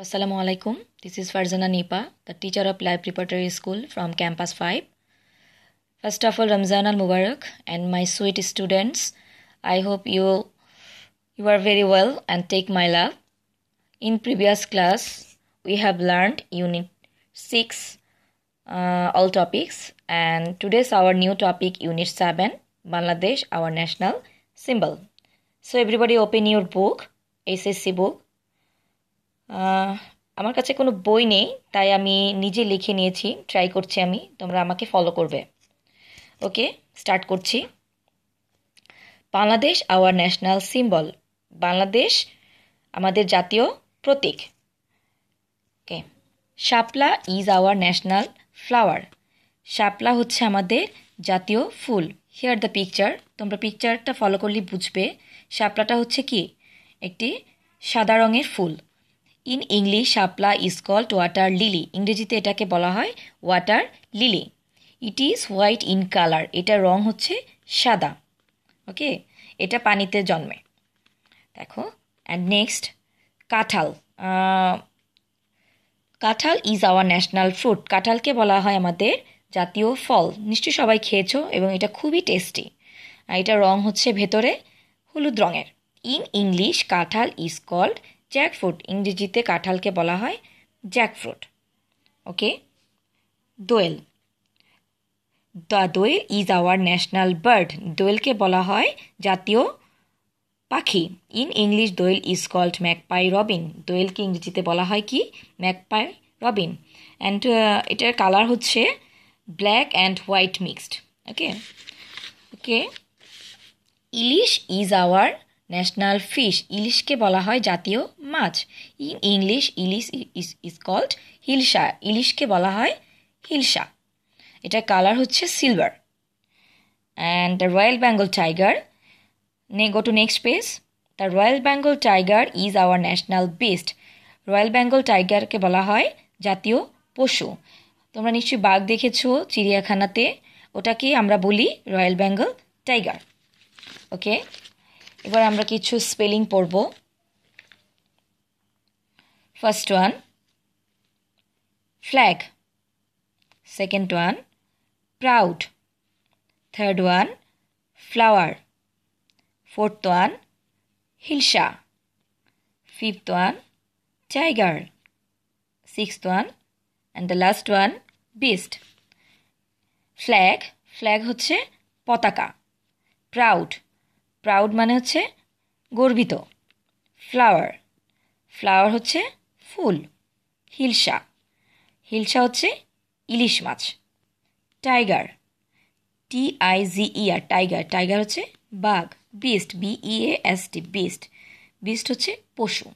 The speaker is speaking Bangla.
Assalamu alaikum. This is Farzana Nipa, the teacher of Live Preparatory School from Campus 5. First of all, Ramzan al Mubarak and my sweet students. I hope you you are very well and take my love. In previous class, we have learned unit 6 uh, all topics and today's our new topic unit 7 Bangladesh our national symbol. So everybody open your book, SSC book আমার কাছে কোনো বই নেই তাই আমি নিজে লিখে নিয়েছি ট্রাই করছি আমি তোমরা আমাকে ফলো করবে ওকে স্টার্ট করছি Bangladesh our national symbol Bangladesh আমাদের জাতীয় প্রতীক okay shapla is our national flower শাপলা হচ্ছে আমাদের জাতীয় ফুল হিয়ার দ্য পিকচার তোমরা পিকচারটা ফলো করলে বুঝবে শাপলাটা হচ্ছে কি একটি সাদা রঙের ফুল in English shapla is called water lily ইংরেজিতে এটাকে বলা হয় water lily it is white in colour এটা রং হচ্ছে সাদা ওকে এটা পানিতে জন্মে দেখো and next kathal kathal is our national fruit কাঁঠালকে বলা হয় আমাদের জাতীয় ফল নিশ্চয়ই সবাই খেয়েছো এবং এটা খুবই টেস্টি এটা রং হচ্ছে ভেতরে হলুদ রঙের in English kathal is called jackfruit ইংরেজিতে কাঁঠালকে বলা হয় jackfruit okay doyel the doyel is our national bird দোয়েলকে বলা হয় জাতীয় পাখি in English doyel is called magpie robin দোয়েলকে ইংরেজিতে বলা হয় কি ম্যাকপাই রবিন অ্যান্ড uh, এটার কালার হচ্ছে black and white mixed okay okay ilish is our national fish ইলিশকে বলা হয় জাতীয় মাছ in English ilish is called hilsa ইলিশকে বলা হয় হিলসা এটার কালার হচ্ছে silver and the royal Bengal tiger নে go to next page the royal Bengal tiger is our national beast royal Bengal টাইগারকে বলা হয় জাতীয় পশু তোমরা নিশ্চয়ই বাঘ দেখেছো চিড়িয়াখানাতে ওটাকে আমরা বলি রয়্যাল বেঙ্গল টাইগার ওকে এবার আমরা কিছু স্পেলিং পড়ব first one flag second one proud third one flower fourth one hilsa fifth one tiger sixth one and the last one beast flag flag হচ্ছে পতাকা প্রাউড প্রাউড মানে হচ্ছে গর্বিত ফ্লাওয়ার ফ্লাওয়ার হচ্ছে ফুল হিলসা হিলসা হচ্ছে ইলিশ মাছ tiger T I G E R tiger tiger হচ্ছে বাঘ beast B E A S T beast beast হচ্ছে পশু